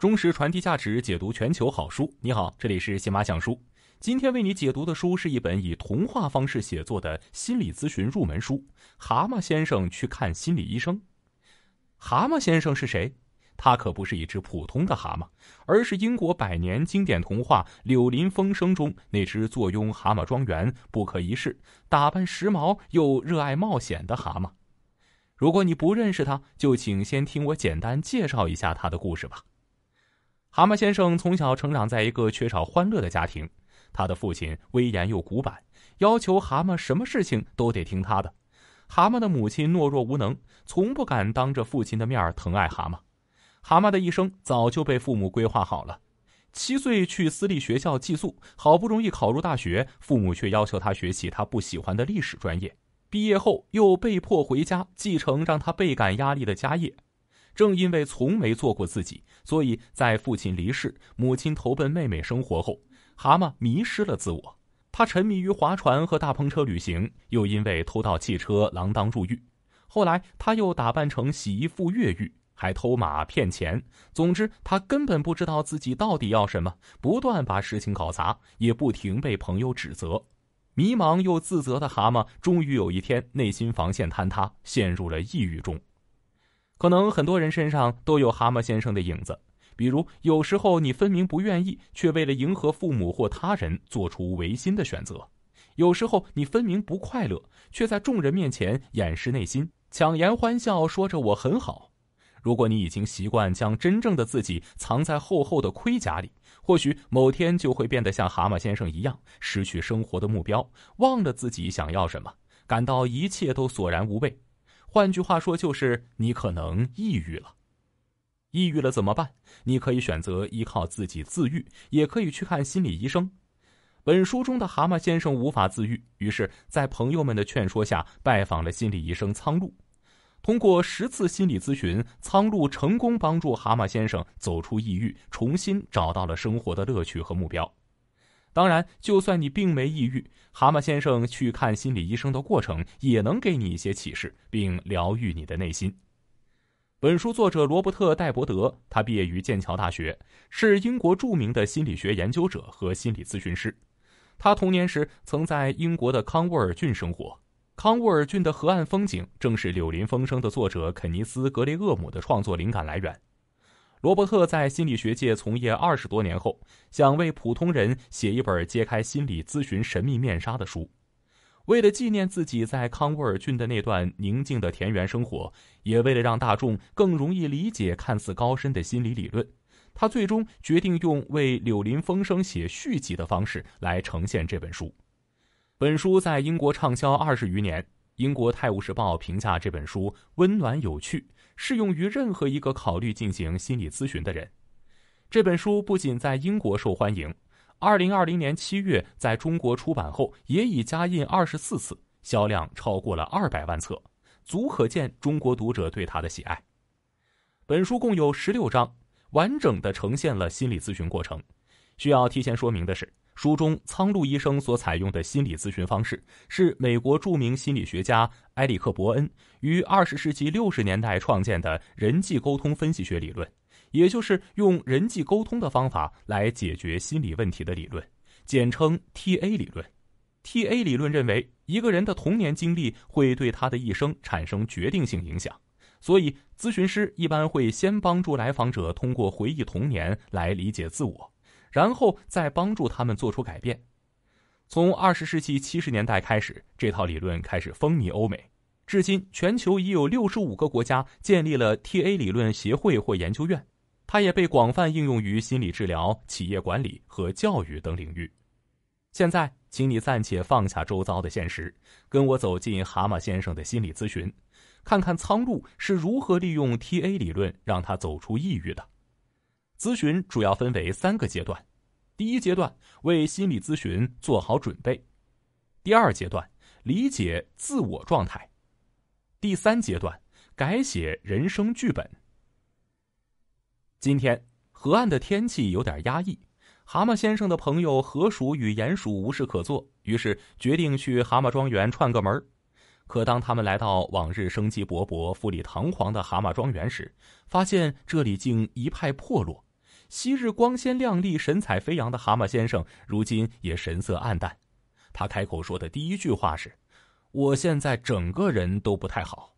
忠实传递价值，解读全球好书。你好，这里是喜马讲书。今天为你解读的书是一本以童话方式写作的心理咨询入门书，《蛤蟆先生去看心理医生》。蛤蟆先生是谁？他可不是一只普通的蛤蟆，而是英国百年经典童话《柳林风声》中那只坐拥蛤蟆庄园、不可一世、打扮时髦又热爱冒险的蛤蟆。如果你不认识他，就请先听我简单介绍一下他的故事吧。蛤蟆先生从小成长在一个缺少欢乐的家庭，他的父亲威严又古板，要求蛤蟆什么事情都得听他的。蛤蟆的母亲懦弱无能，从不敢当着父亲的面疼爱蛤蟆。蛤蟆的一生早就被父母规划好了：七岁去私立学校寄宿，好不容易考入大学，父母却要求他学习他不喜欢的历史专业。毕业后又被迫回家继承让他倍感压力的家业。正因为从没做过自己，所以在父亲离世、母亲投奔妹妹生活后，蛤蟆迷失了自我。他沉迷于划船和大篷车旅行，又因为偷盗汽车锒铛入狱。后来他又打扮成洗衣妇越狱，还偷马骗钱。总之，他根本不知道自己到底要什么，不断把事情搞砸，也不停被朋友指责。迷茫又自责的蛤蟆，终于有一天内心防线坍塌，陷入了抑郁中。可能很多人身上都有蛤蟆先生的影子，比如有时候你分明不愿意，却为了迎合父母或他人做出违心的选择；有时候你分明不快乐，却在众人面前掩饰内心，强颜欢笑，说着“我很好”。如果你已经习惯将真正的自己藏在厚厚的盔甲里，或许某天就会变得像蛤蟆先生一样，失去生活的目标，忘了自己想要什么，感到一切都索然无味。换句话说，就是你可能抑郁了。抑郁了怎么办？你可以选择依靠自己自愈，也可以去看心理医生。本书中的蛤蟆先生无法自愈，于是在朋友们的劝说下，拜访了心理医生苍鹭。通过十次心理咨询，苍鹭成功帮助蛤蟆先生走出抑郁，重新找到了生活的乐趣和目标。当然，就算你并没抑郁，蛤蟆先生去看心理医生的过程也能给你一些启示，并疗愈你的内心。本书作者罗伯特·戴伯德，他毕业于剑桥大学，是英国著名的心理学研究者和心理咨询师。他童年时曾在英国的康沃尔郡生活，康沃尔郡的河岸风景正是《柳林风声》的作者肯尼斯·格雷厄姆的创作灵感来源。罗伯特在心理学界从业二十多年后，想为普通人写一本揭开心理咨询神秘面纱的书。为了纪念自己在康沃尔郡的那段宁静的田园生活，也为了让大众更容易理解看似高深的心理理论，他最终决定用为《柳林风声》写续集的方式来呈现这本书。本书在英国畅销二十余年。英国《泰晤士报》评价这本书温暖有趣。适用于任何一个考虑进行心理咨询的人。这本书不仅在英国受欢迎，2020年7月在中国出版后，也已加印24次，销量超过了200万册，足可见中国读者对它的喜爱。本书共有16章，完整的呈现了心理咨询过程。需要提前说明的是。书中苍鹭医生所采用的心理咨询方式，是美国著名心理学家埃里克伯恩于二十世纪六十年代创建的人际沟通分析学理论，也就是用人际沟通的方法来解决心理问题的理论，简称 TA 理论。TA 理论认为，一个人的童年经历会对他的一生产生决定性影响，所以咨询师一般会先帮助来访者通过回忆童年来理解自我。然后再帮助他们做出改变。从二十世纪七十年代开始，这套理论开始风靡欧美，至今全球已有六十五个国家建立了 TA 理论协会或研究院。它也被广泛应用于心理治疗、企业管理和教育等领域。现在，请你暂且放下周遭的现实，跟我走进蛤蟆先生的心理咨询，看看苍鹭是如何利用 TA 理论让他走出抑郁的。咨询主要分为三个阶段：第一阶段为心理咨询做好准备；第二阶段理解自我状态；第三阶段改写人生剧本。今天河岸的天气有点压抑，蛤蟆先生的朋友河鼠与鼹鼠无事可做，于是决定去蛤蟆庄园串个门。可当他们来到往日生机勃勃、富丽堂皇的蛤蟆庄园时，发现这里竟一派破落。昔日光鲜亮丽、神采飞扬的蛤蟆先生，如今也神色暗淡。他开口说的第一句话是：“我现在整个人都不太好。”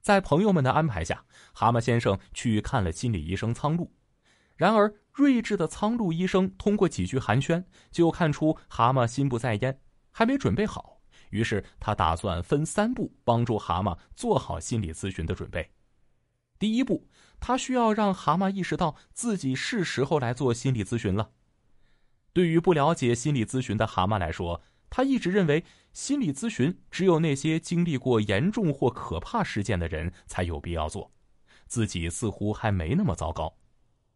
在朋友们的安排下，蛤蟆先生去看了心理医生苍鹭。然而，睿智的苍鹭医生通过几句寒暄，就看出蛤蟆心不在焉，还没准备好。于是，他打算分三步帮助蛤蟆做好心理咨询的准备。第一步。他需要让蛤蟆意识到自己是时候来做心理咨询了。对于不了解心理咨询的蛤蟆来说，他一直认为心理咨询只有那些经历过严重或可怕事件的人才有必要做。自己似乎还没那么糟糕。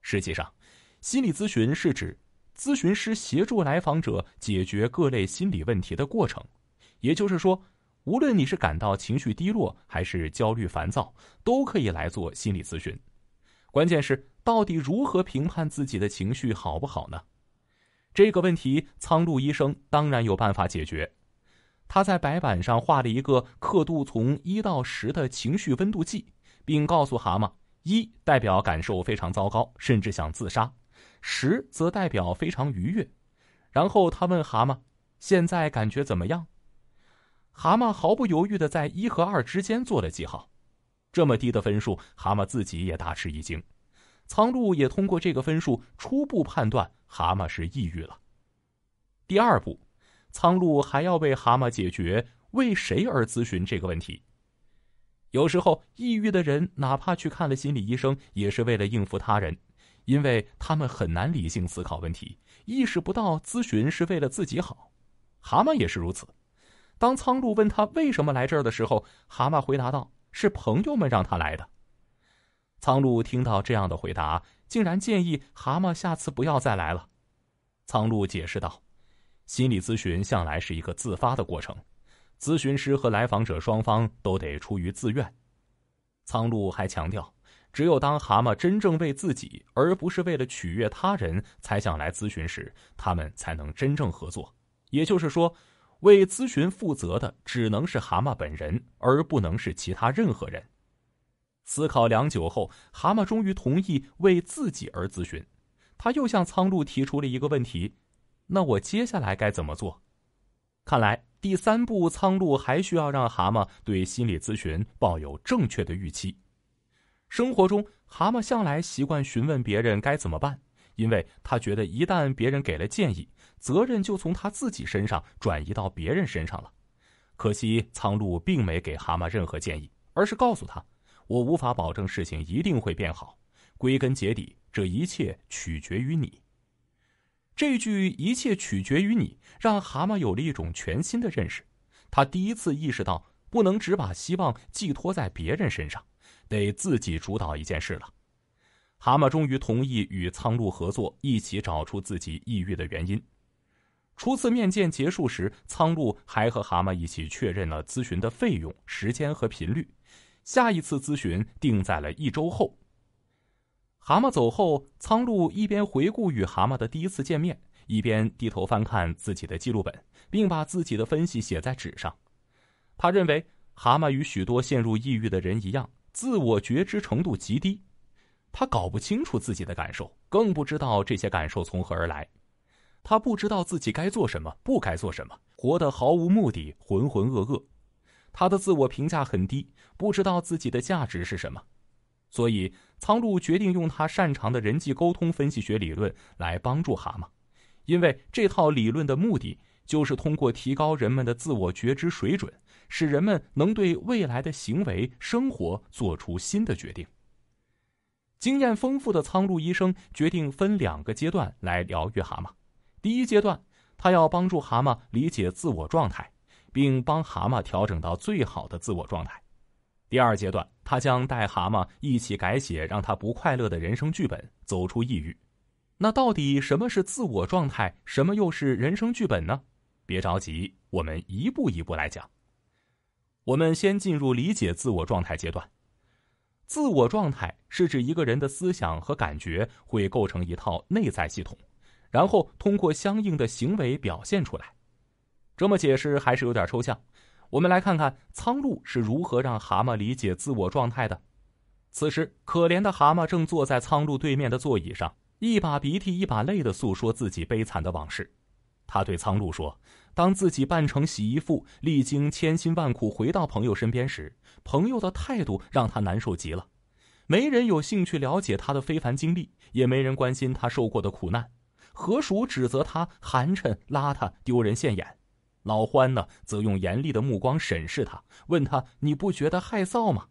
实际上，心理咨询是指咨询师协助来访者解决各类心理问题的过程。也就是说，无论你是感到情绪低落还是焦虑烦躁，都可以来做心理咨询。关键是，到底如何评判自己的情绪好不好呢？这个问题，苍鹭医生当然有办法解决。他在白板上画了一个刻度从一到十的情绪温度计，并告诉蛤蟆，一代表感受非常糟糕，甚至想自杀；十则代表非常愉悦。然后他问蛤蟆：“现在感觉怎么样？”蛤蟆毫不犹豫的在一和二之间做了记号。这么低的分数，蛤蟆自己也大吃一惊。苍鹭也通过这个分数初步判断蛤蟆是抑郁了。第二步，苍鹭还要为蛤蟆解决“为谁而咨询”这个问题。有时候，抑郁的人哪怕去看了心理医生，也是为了应付他人，因为他们很难理性思考问题，意识不到咨询是为了自己好。蛤蟆也是如此。当苍鹭问他为什么来这儿的时候，蛤蟆回答道。是朋友们让他来的。苍鹭听到这样的回答，竟然建议蛤蟆下次不要再来了。苍鹭解释道：“心理咨询向来是一个自发的过程，咨询师和来访者双方都得出于自愿。”苍鹭还强调：“只有当蛤蟆真正为自己，而不是为了取悦他人，才想来咨询时，他们才能真正合作。”也就是说。为咨询负责的只能是蛤蟆本人，而不能是其他任何人。思考良久后，蛤蟆终于同意为自己而咨询。他又向苍鹭提出了一个问题：“那我接下来该怎么做？”看来第三步，苍鹭还需要让蛤蟆对心理咨询抱有正确的预期。生活中，蛤蟆向来习惯询问别人该怎么办，因为他觉得一旦别人给了建议。责任就从他自己身上转移到别人身上了。可惜，苍鹭并没给蛤蟆任何建议，而是告诉他：“我无法保证事情一定会变好，归根结底，这一切取决于你。”这句“一切取决于你”让蛤蟆有了一种全新的认识。他第一次意识到，不能只把希望寄托在别人身上，得自己主导一件事了。蛤蟆终于同意与苍鹭合作，一起找出自己抑郁的原因。初次面见结束时，苍鹭还和蛤蟆一起确认了咨询的费用、时间和频率。下一次咨询定在了一周后。蛤蟆走后，苍鹭一边回顾与蛤蟆的第一次见面，一边低头翻看自己的记录本，并把自己的分析写在纸上。他认为，蛤蟆与许多陷入抑郁的人一样，自我觉知程度极低。他搞不清楚自己的感受，更不知道这些感受从何而来。他不知道自己该做什么，不该做什么，活得毫无目的，浑浑噩噩。他的自我评价很低，不知道自己的价值是什么，所以苍鹭决定用他擅长的人际沟通分析学理论来帮助蛤蟆，因为这套理论的目的就是通过提高人们的自我觉知水准，使人们能对未来的行为、生活做出新的决定。经验丰富的苍鹭医生决定分两个阶段来疗愈蛤蟆。第一阶段，他要帮助蛤蟆理解自我状态，并帮蛤蟆调整到最好的自我状态。第二阶段，他将带蛤蟆一起改写让他不快乐的人生剧本，走出抑郁。那到底什么是自我状态？什么又是人生剧本呢？别着急，我们一步一步来讲。我们先进入理解自我状态阶段。自我状态是指一个人的思想和感觉会构成一套内在系统。然后通过相应的行为表现出来，这么解释还是有点抽象。我们来看看苍鹭是如何让蛤蟆理解自我状态的。此时，可怜的蛤蟆正坐在苍鹭对面的座椅上，一把鼻涕一把泪地诉说自己悲惨的往事。他对苍鹭说：“当自己扮成洗衣妇，历经千辛万苦回到朋友身边时，朋友的态度让他难受极了。没人有兴趣了解他的非凡经历，也没人关心他受过的苦难。”河鼠指责他寒碜、邋遢、丢人现眼，老獾呢则用严厉的目光审视他，问他：“你不觉得害臊吗？”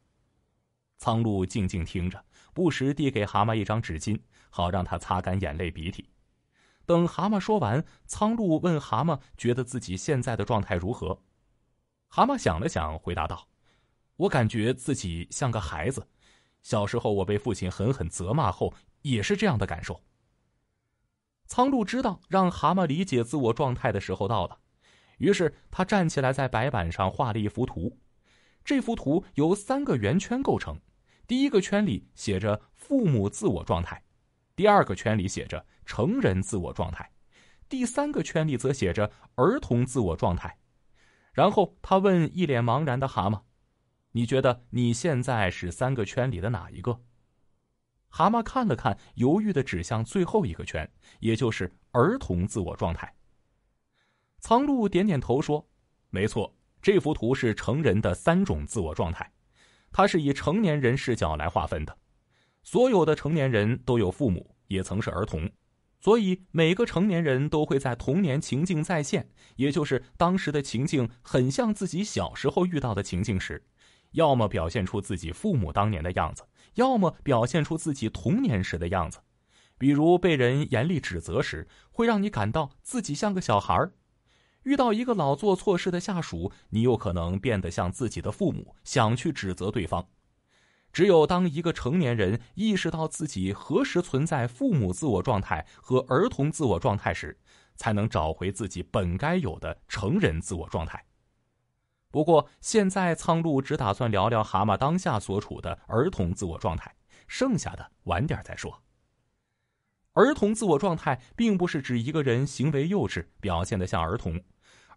苍鹭静静听着，不时递给蛤蟆一张纸巾，好让他擦干眼泪、鼻涕。等蛤蟆说完，苍鹭问蛤蟆：“觉得自己现在的状态如何？”蛤蟆想了想，回答道：“我感觉自己像个孩子，小时候我被父亲狠狠责骂后，也是这样的感受。”苍鹭知道让蛤蟆理解自我状态的时候到了，于是他站起来，在白板上画了一幅图。这幅图由三个圆圈构成，第一个圈里写着“父母自我状态”，第二个圈里写着“成人自我状态”，第三个圈里则写着“儿童自我状态”。然后他问一脸茫然的蛤蟆：“你觉得你现在是三个圈里的哪一个？”蛤蟆看了看，犹豫的指向最后一个圈，也就是儿童自我状态。藏鹭点点头说：“没错，这幅图是成人的三种自我状态，它是以成年人视角来划分的。所有的成年人都有父母，也曾是儿童，所以每个成年人都会在童年情境再现，也就是当时的情境很像自己小时候遇到的情境时，要么表现出自己父母当年的样子。”要么表现出自己童年时的样子，比如被人严厉指责时，会让你感到自己像个小孩儿；遇到一个老做错事的下属，你有可能变得像自己的父母，想去指责对方。只有当一个成年人意识到自己何时存在父母自我状态和儿童自我状态时，才能找回自己本该有的成人自我状态。不过，现在苍鹭只打算聊聊蛤蟆当下所处的儿童自我状态，剩下的晚点再说。儿童自我状态并不是指一个人行为幼稚，表现的像儿童，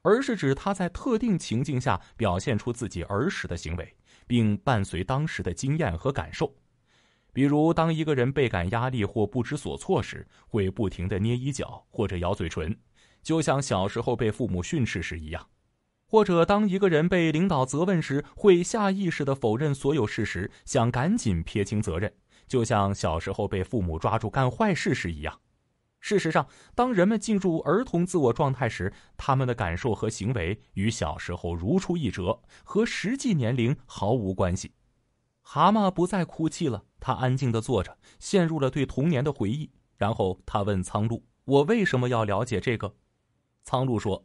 而是指他在特定情境下表现出自己儿时的行为，并伴随当时的经验和感受。比如，当一个人倍感压力或不知所措时，会不停的捏衣角或者咬嘴唇，就像小时候被父母训斥时一样。或者当一个人被领导责问时，会下意识的否认所有事实，想赶紧撇清责任，就像小时候被父母抓住干坏事时一样。事实上，当人们进入儿童自我状态时，他们的感受和行为与小时候如出一辙，和实际年龄毫无关系。蛤蟆不再哭泣了，他安静的坐着，陷入了对童年的回忆。然后他问苍鹭：“我为什么要了解这个？”苍鹭说。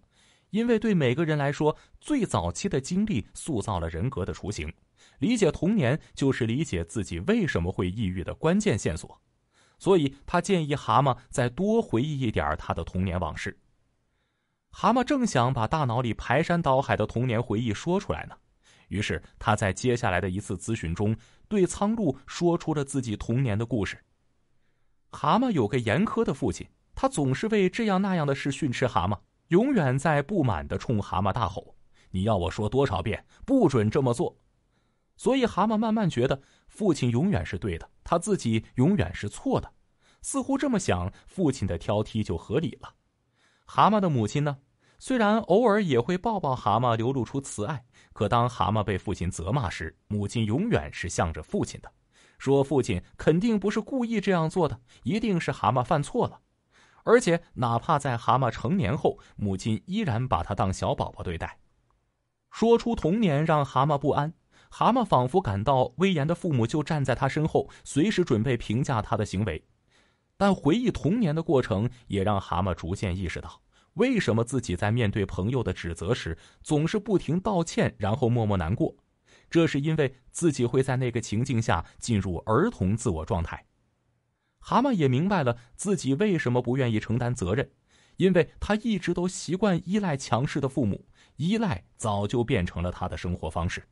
因为对每个人来说，最早期的经历塑造了人格的雏形，理解童年就是理解自己为什么会抑郁的关键线索，所以他建议蛤蟆再多回忆一点他的童年往事。蛤蟆正想把大脑里排山倒海的童年回忆说出来呢，于是他在接下来的一次咨询中对苍鹭说出了自己童年的故事。蛤蟆有个严苛的父亲，他总是为这样那样的事训斥蛤蟆。永远在不满的冲蛤蟆大吼：“你要我说多少遍，不准这么做！”所以蛤蟆慢慢觉得父亲永远是对的，他自己永远是错的。似乎这么想，父亲的挑剔就合理了。蛤蟆的母亲呢？虽然偶尔也会抱抱蛤蟆，流露出慈爱，可当蛤蟆被父亲责骂时，母亲永远是向着父亲的，说父亲肯定不是故意这样做的，一定是蛤蟆犯错了。而且，哪怕在蛤蟆成年后，母亲依然把它当小宝宝对待。说出童年让蛤蟆不安，蛤蟆仿佛感到威严的父母就站在他身后，随时准备评价他的行为。但回忆童年的过程，也让蛤蟆逐渐意识到，为什么自己在面对朋友的指责时，总是不停道歉，然后默默难过。这是因为自己会在那个情境下进入儿童自我状态。蛤蟆也明白了自己为什么不愿意承担责任，因为他一直都习惯依赖强势的父母，依赖早就变成了他的生活方式。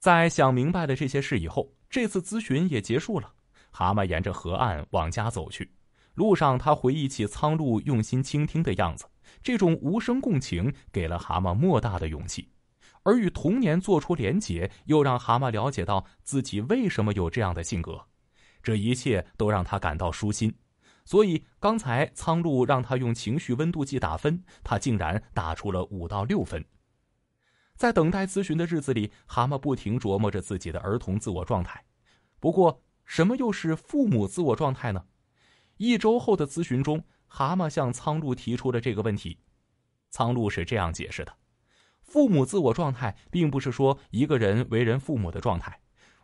在想明白了这些事以后，这次咨询也结束了。蛤蟆沿着河岸往家走去，路上他回忆起苍鹭用心倾听的样子，这种无声共情给了蛤蟆莫大的勇气，而与童年做出连结，又让蛤蟆了解到自己为什么有这样的性格。这一切都让他感到舒心，所以刚才苍鹭让他用情绪温度计打分，他竟然打出了五到六分。在等待咨询的日子里，蛤蟆不停琢磨着自己的儿童自我状态。不过，什么又是父母自我状态呢？一周后的咨询中，蛤蟆向苍鹭提出了这个问题。苍鹭是这样解释的：父母自我状态，并不是说一个人为人父母的状态。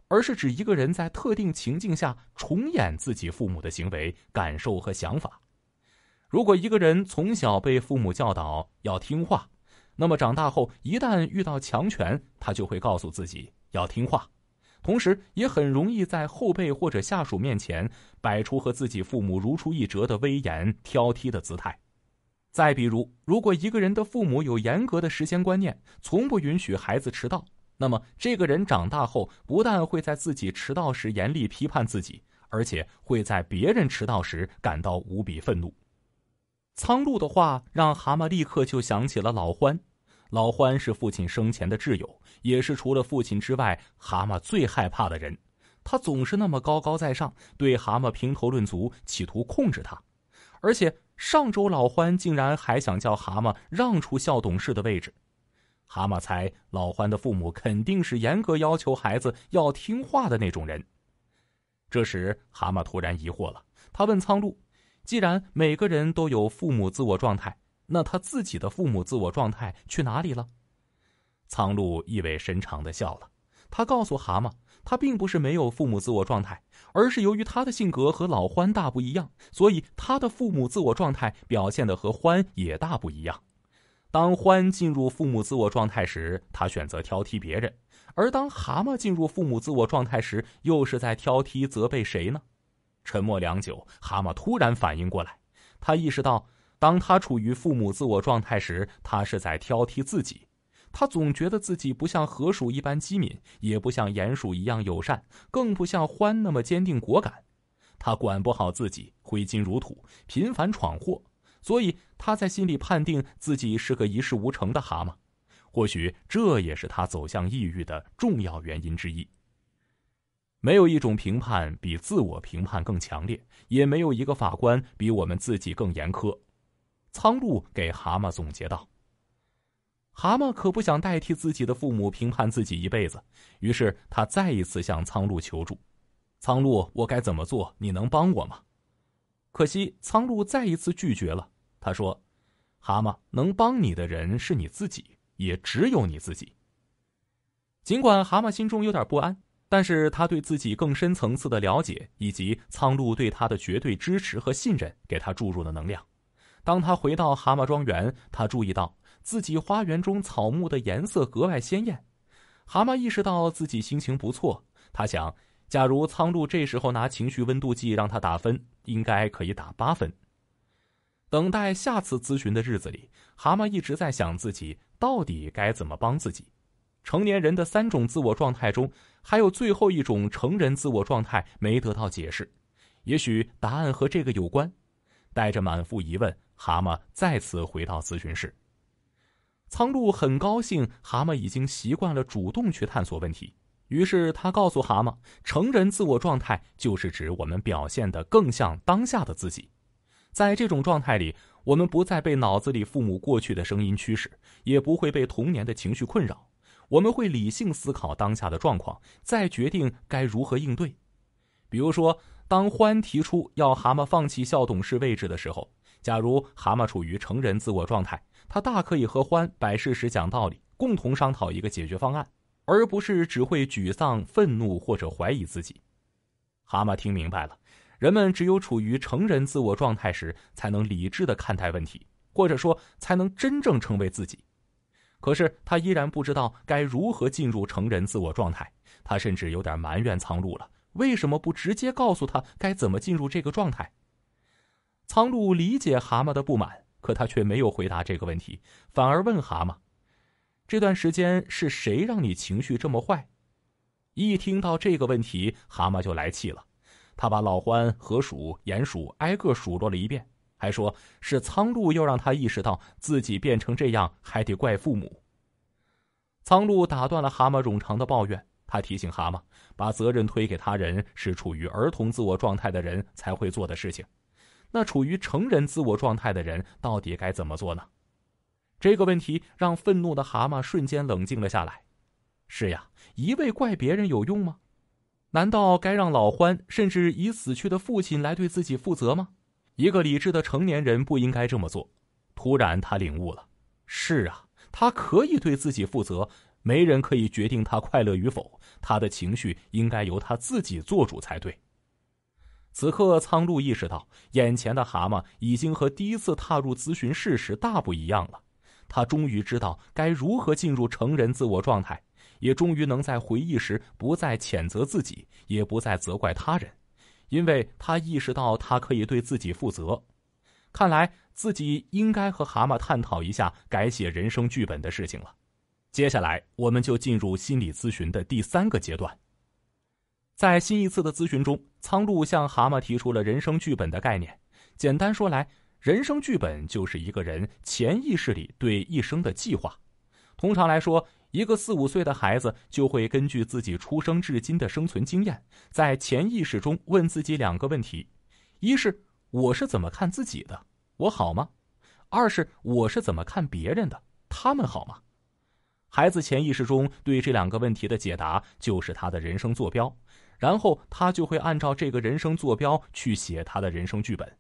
而是指一个人在特定情境下重演自己父母的行为、感受和想法。如果一个人从小被父母教导要听话，那么长大后一旦遇到强权，他就会告诉自己要听话，同时也很容易在后辈或者下属面前摆出和自己父母如出一辙的威严、挑剔的姿态。再比如，如果一个人的父母有严格的时间观念，从不允许孩子迟到。那么，这个人长大后，不但会在自己迟到时严厉批判自己，而且会在别人迟到时感到无比愤怒。苍鹭的话让蛤蟆立刻就想起了老欢。老欢是父亲生前的挚友，也是除了父亲之外蛤蟆最害怕的人。他总是那么高高在上，对蛤蟆评头论足，企图控制他。而且上周老欢竟然还想叫蛤蟆让出校董事的位置。蛤蟆猜老欢的父母肯定是严格要求孩子要听话的那种人。这时，蛤蟆突然疑惑了，他问苍鹭：“既然每个人都有父母自我状态，那他自己的父母自我状态去哪里了？”苍鹭意味深长的笑了，他告诉蛤蟆：“他并不是没有父母自我状态，而是由于他的性格和老欢大不一样，所以他的父母自我状态表现的和欢也大不一样。”当獾进入父母自我状态时，他选择挑剔别人；而当蛤蟆进入父母自我状态时，又是在挑剔责备谁呢？沉默良久，蛤蟆突然反应过来，他意识到，当他处于父母自我状态时，他是在挑剔自己。他总觉得自己不像河鼠一般机敏，也不像鼹鼠一样友善，更不像獾那么坚定果敢。他管不好自己，挥金如土，频繁闯祸。所以他在心里判定自己是个一事无成的蛤蟆，或许这也是他走向抑郁的重要原因之一。没有一种评判比自我评判更强烈，也没有一个法官比我们自己更严苛。苍鹭给蛤蟆总结道：“蛤蟆可不想代替自己的父母评判自己一辈子。”于是他再一次向苍鹭求助：“苍鹭，我该怎么做？你能帮我吗？”可惜，苍鹭再一次拒绝了。他说：“蛤蟆能帮你的人是你自己，也只有你自己。”尽管蛤蟆心中有点不安，但是他对自己更深层次的了解，以及苍鹭对他的绝对支持和信任，给他注入了能量。当他回到蛤蟆庄园，他注意到自己花园中草木的颜色格外鲜艳。蛤蟆意识到自己心情不错，他想。假如苍鹭这时候拿情绪温度计让他打分，应该可以打八分。等待下次咨询的日子里，蛤蟆一直在想自己到底该怎么帮自己。成年人的三种自我状态中，还有最后一种成人自我状态没得到解释，也许答案和这个有关。带着满腹疑问，蛤蟆再次回到咨询室。苍鹭很高兴，蛤蟆已经习惯了主动去探索问题。于是他告诉蛤蟆，成人自我状态就是指我们表现得更像当下的自己，在这种状态里，我们不再被脑子里父母过去的声音驱使，也不会被童年的情绪困扰，我们会理性思考当下的状况，再决定该如何应对。比如说，当欢提出要蛤蟆放弃校董事位置的时候，假如蛤蟆处于成人自我状态，他大可以和欢摆事实、讲道理，共同商讨一个解决方案。而不是只会沮丧、愤怒或者怀疑自己。蛤蟆听明白了，人们只有处于成人自我状态时，才能理智的看待问题，或者说才能真正成为自己。可是他依然不知道该如何进入成人自我状态。他甚至有点埋怨苍鹭了，为什么不直接告诉他该怎么进入这个状态？苍鹭理解蛤蟆的不满，可他却没有回答这个问题，反而问蛤蟆。这段时间是谁让你情绪这么坏？一听到这个问题，蛤蟆就来气了。他把老獾、河鼠、鼹鼠挨个数落了一遍，还说是苍鹭又让他意识到自己变成这样，还得怪父母。苍鹭打断了蛤蟆冗长的抱怨，他提醒蛤蟆，把责任推给他人是处于儿童自我状态的人才会做的事情。那处于成人自我状态的人到底该怎么做呢？这个问题让愤怒的蛤蟆瞬间冷静了下来。是呀，一味怪别人有用吗？难道该让老欢甚至已死去的父亲来对自己负责吗？一个理智的成年人不应该这么做。突然，他领悟了。是啊，他可以对自己负责。没人可以决定他快乐与否。他的情绪应该由他自己做主才对。此刻，苍鹭意识到，眼前的蛤蟆已经和第一次踏入咨询室时大不一样了。他终于知道该如何进入成人自我状态，也终于能在回忆时不再谴责自己，也不再责怪他人，因为他意识到他可以对自己负责。看来自己应该和蛤蟆探讨一下改写人生剧本的事情了。接下来，我们就进入心理咨询的第三个阶段。在新一次的咨询中，苍鹭向蛤蟆提出了人生剧本的概念。简单说来，人生剧本就是一个人潜意识里对一生的计划。通常来说，一个四五岁的孩子就会根据自己出生至今的生存经验，在潜意识中问自己两个问题：一是我是怎么看自己的，我好吗？二是我是怎么看别人的，他们好吗？孩子潜意识中对这两个问题的解答就是他的人生坐标，然后他就会按照这个人生坐标去写他的人生剧本。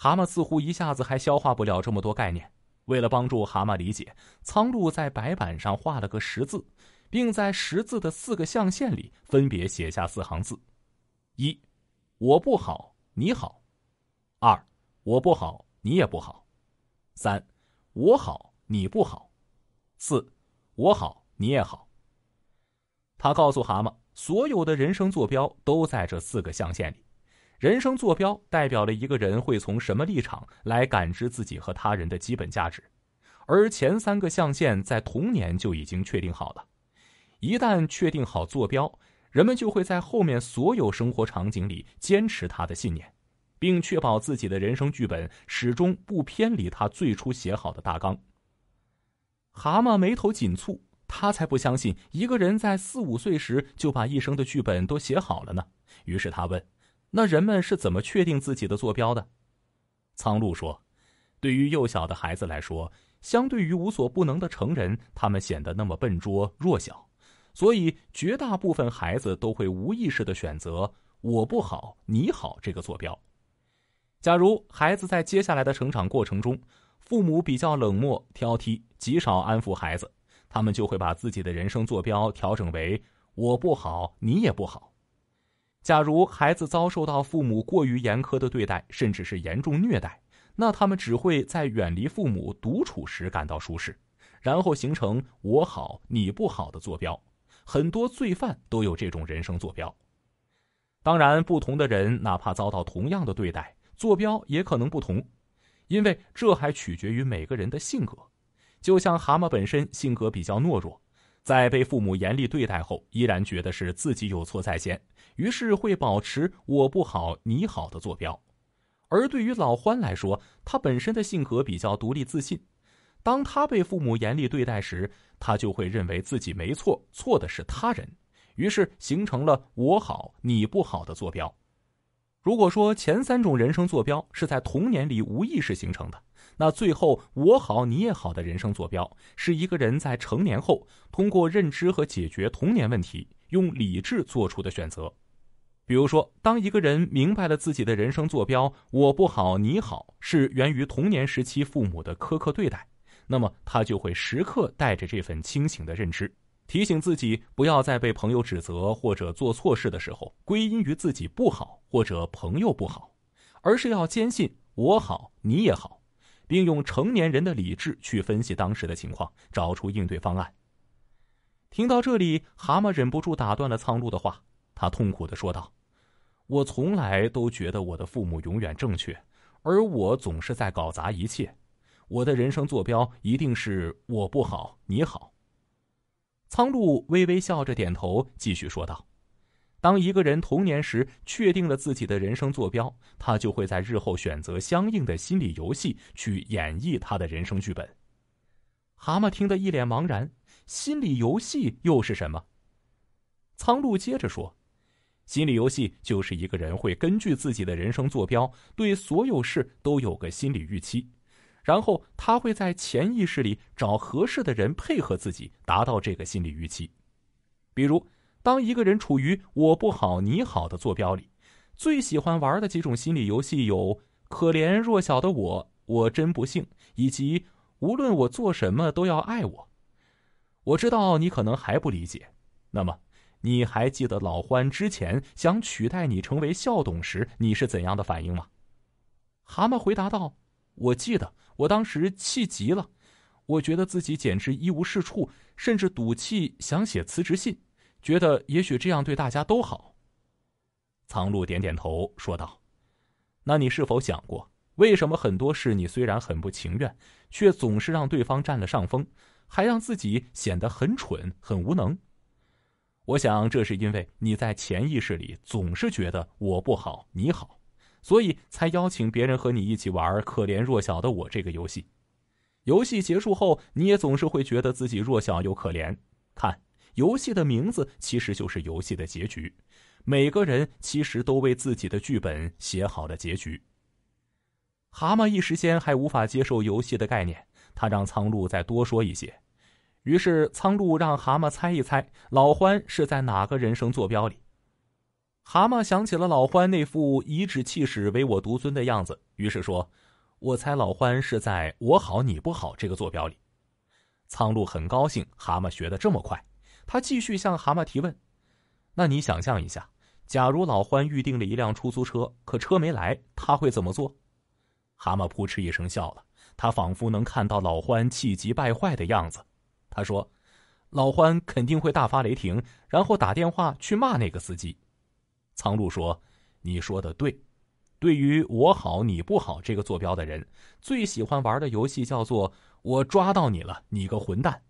蛤蟆似乎一下子还消化不了这么多概念。为了帮助蛤蟆理解，苍鹭在白板上画了个十字，并在十字的四个象限里分别写下四行字：一，我不好，你好；二，我不好，你也不好；三，我好，你不好；四，我好，你也好。他告诉蛤蟆，所有的人生坐标都在这四个象限里。人生坐标代表了一个人会从什么立场来感知自己和他人的基本价值，而前三个象限在童年就已经确定好了。一旦确定好坐标，人们就会在后面所有生活场景里坚持他的信念，并确保自己的人生剧本始终不偏离他最初写好的大纲。蛤蟆眉头紧蹙，他才不相信一个人在四五岁时就把一生的剧本都写好了呢。于是他问。那人们是怎么确定自己的坐标的？苍鹭说：“对于幼小的孩子来说，相对于无所不能的成人，他们显得那么笨拙、弱小，所以绝大部分孩子都会无意识的选择‘我不好，你好’这个坐标。假如孩子在接下来的成长过程中，父母比较冷漠、挑剔，极少安抚孩子，他们就会把自己的人生坐标调整为‘我不好，你也不好’。”假如孩子遭受到父母过于严苛的对待，甚至是严重虐待，那他们只会在远离父母独处时感到舒适，然后形成“我好你不好的”坐标。很多罪犯都有这种人生坐标。当然，不同的人哪怕遭到同样的对待，坐标也可能不同，因为这还取决于每个人的性格。就像蛤蟆本身性格比较懦弱，在被父母严厉对待后，依然觉得是自己有错在先。于是会保持我不好你好的坐标，而对于老欢来说，他本身的性格比较独立自信。当他被父母严厉对待时，他就会认为自己没错，错的是他人，于是形成了我好你不好的坐标。如果说前三种人生坐标是在童年里无意识形成的，那最后我好你也好的人生坐标，是一个人在成年后通过认知和解决童年问题，用理智做出的选择。比如说，当一个人明白了自己的人生坐标“我不好，你好”是源于童年时期父母的苛刻对待，那么他就会时刻带着这份清醒的认知，提醒自己不要再被朋友指责或者做错事的时候归因于自己不好或者朋友不好，而是要坚信“我好，你也好”，并用成年人的理智去分析当时的情况，找出应对方案。听到这里，蛤蟆忍不住打断了苍鹭的话，他痛苦地说道。我从来都觉得我的父母永远正确，而我总是在搞砸一切。我的人生坐标一定是我不好，你好。苍鹭微微笑着点头，继续说道：“当一个人童年时确定了自己的人生坐标，他就会在日后选择相应的心理游戏去演绎他的人生剧本。”蛤蟆听得一脸茫然，心理游戏又是什么？苍鹭接着说。心理游戏就是一个人会根据自己的人生坐标，对所有事都有个心理预期，然后他会在潜意识里找合适的人配合自己，达到这个心理预期。比如，当一个人处于“我不好，你好的”坐标里，最喜欢玩的几种心理游戏有：可怜弱小的我，我真不幸，以及无论我做什么都要爱我。我知道你可能还不理解，那么。你还记得老欢之前想取代你成为校董时，你是怎样的反应吗？蛤蟆回答道：“我记得，我当时气极了，我觉得自己简直一无是处，甚至赌气想写辞职信，觉得也许这样对大家都好。”苍鹭点点头说道：“那你是否想过，为什么很多事你虽然很不情愿，却总是让对方占了上风，还让自己显得很蠢、很无能？”我想，这是因为你在潜意识里总是觉得我不好，你好，所以才邀请别人和你一起玩可怜弱小的我这个游戏。游戏结束后，你也总是会觉得自己弱小又可怜。看，游戏的名字其实就是游戏的结局。每个人其实都为自己的剧本写好了结局。蛤蟆一时间还无法接受游戏的概念，他让苍鹭再多说一些。于是，苍鹭让蛤蟆猜一猜，老欢是在哪个人生坐标里。蛤蟆想起了老欢那副颐指气使、唯我独尊的样子，于是说：“我猜老欢是在‘我好你不好’这个坐标里。”苍鹭很高兴，蛤蟆学的这么快。他继续向蛤蟆提问：“那你想象一下，假如老欢预定了一辆出租车，可车没来，他会怎么做？”蛤蟆扑哧一声笑了，他仿佛能看到老欢气急败坏的样子。他说：“老欢肯定会大发雷霆，然后打电话去骂那个司机。”苍鹭说：“你说的对。对于我好你不好这个坐标的人，最喜欢玩的游戏叫做‘我抓到你了，你个混蛋’。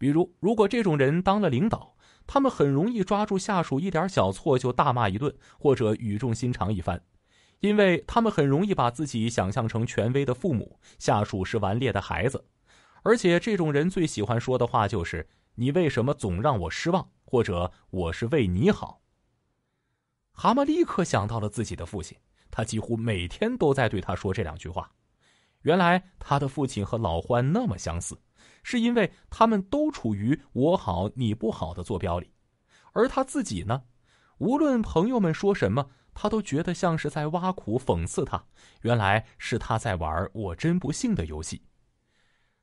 比如，如果这种人当了领导，他们很容易抓住下属一点小错就大骂一顿，或者语重心长一番，因为他们很容易把自己想象成权威的父母，下属是顽劣的孩子。”而且这种人最喜欢说的话就是：“你为什么总让我失望？”或者“我是为你好。”蛤蟆立刻想到了自己的父亲，他几乎每天都在对他说这两句话。原来他的父亲和老欢那么相似，是因为他们都处于“我好你不好的”坐标里。而他自己呢，无论朋友们说什么，他都觉得像是在挖苦讽刺他。原来是他在玩“我真不幸”的游戏。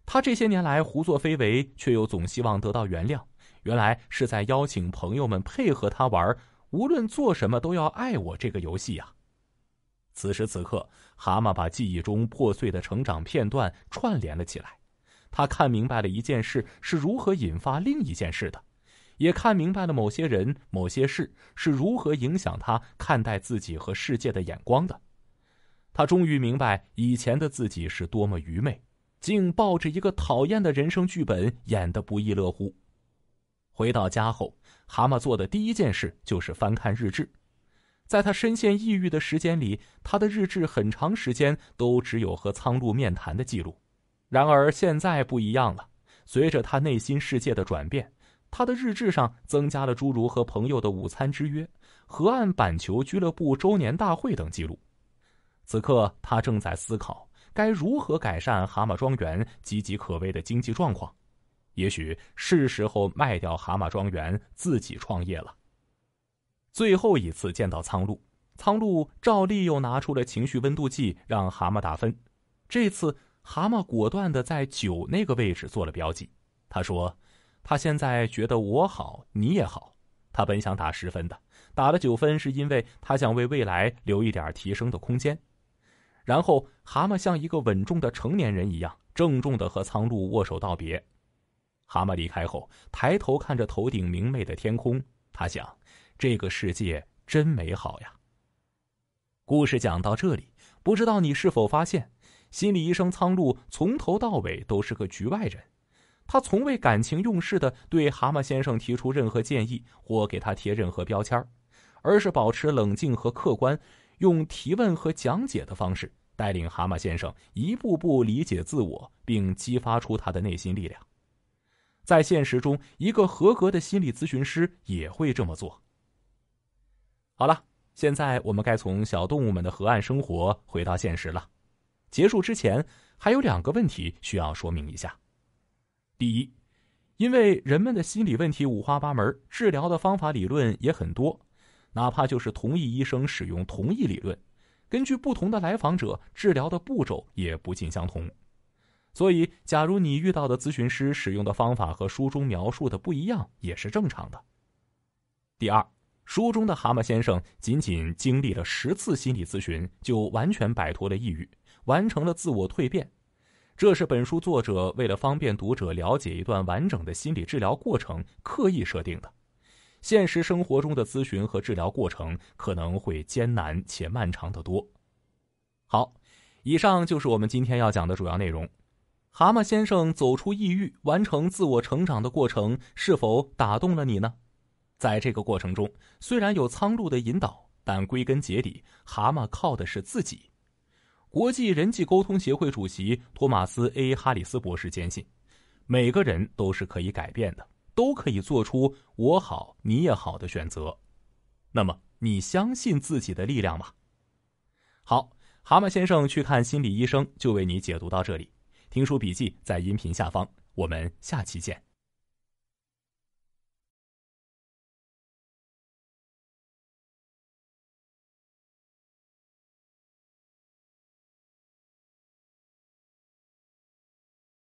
他这些年来胡作非为，却又总希望得到原谅，原来是在邀请朋友们配合他玩无论做什么都要爱我这个游戏呀。此时此刻，蛤蟆把记忆中破碎的成长片段串联了起来，他看明白了一件事是如何引发另一件事的，也看明白了某些人、某些事是如何影响他看待自己和世界的眼光的。他终于明白以前的自己是多么愚昧。竟抱着一个讨厌的人生剧本演得不亦乐乎。回到家后，蛤蟆做的第一件事就是翻看日志。在他深陷抑郁的时间里，他的日志很长时间都只有和苍鹭面谈的记录。然而现在不一样了，随着他内心世界的转变，他的日志上增加了诸如和朋友的午餐之约、河岸板球俱乐部周年大会等记录。此刻，他正在思考。该如何改善蛤蟆庄园岌岌可危的经济状况？也许是时候卖掉蛤蟆庄园，自己创业了。最后一次见到苍鹭，苍鹭照例又拿出了情绪温度计，让蛤蟆打分。这次蛤蟆果断的在九那个位置做了标记。他说：“他现在觉得我好，你也好。他本想打十分的，打了九分，是因为他想为未来留一点提升的空间。”然后，蛤蟆像一个稳重的成年人一样，郑重的和苍鹭握手道别。蛤蟆离开后，抬头看着头顶明媚的天空，他想：这个世界真美好呀。故事讲到这里，不知道你是否发现，心理医生苍鹭从头到尾都是个局外人，他从未感情用事的对蛤蟆先生提出任何建议或给他贴任何标签，而是保持冷静和客观。用提问和讲解的方式，带领蛤蟆先生一步步理解自我，并激发出他的内心力量。在现实中，一个合格的心理咨询师也会这么做。好了，现在我们该从小动物们的河岸生活回到现实了。结束之前，还有两个问题需要说明一下。第一，因为人们的心理问题五花八门，治疗的方法理论也很多。哪怕就是同一医生使用同一理论，根据不同的来访者，治疗的步骤也不尽相同。所以，假如你遇到的咨询师使用的方法和书中描述的不一样，也是正常的。第二，书中的蛤蟆先生仅仅经历了十次心理咨询，就完全摆脱了抑郁，完成了自我蜕变。这是本书作者为了方便读者了解一段完整的心理治疗过程，刻意设定的。现实生活中的咨询和治疗过程可能会艰难且漫长的多。好，以上就是我们今天要讲的主要内容。蛤蟆先生走出抑郁、完成自我成长的过程，是否打动了你呢？在这个过程中，虽然有苍鹭的引导，但归根结底，蛤蟆靠的是自己。国际人际沟通协会主席托马斯 ·A· 哈里斯博士坚信，每个人都是可以改变的。都可以做出我好你也好的选择，那么你相信自己的力量吗？好，蛤蟆先生去看心理医生就为你解读到这里，听书笔记在音频下方，我们下期见。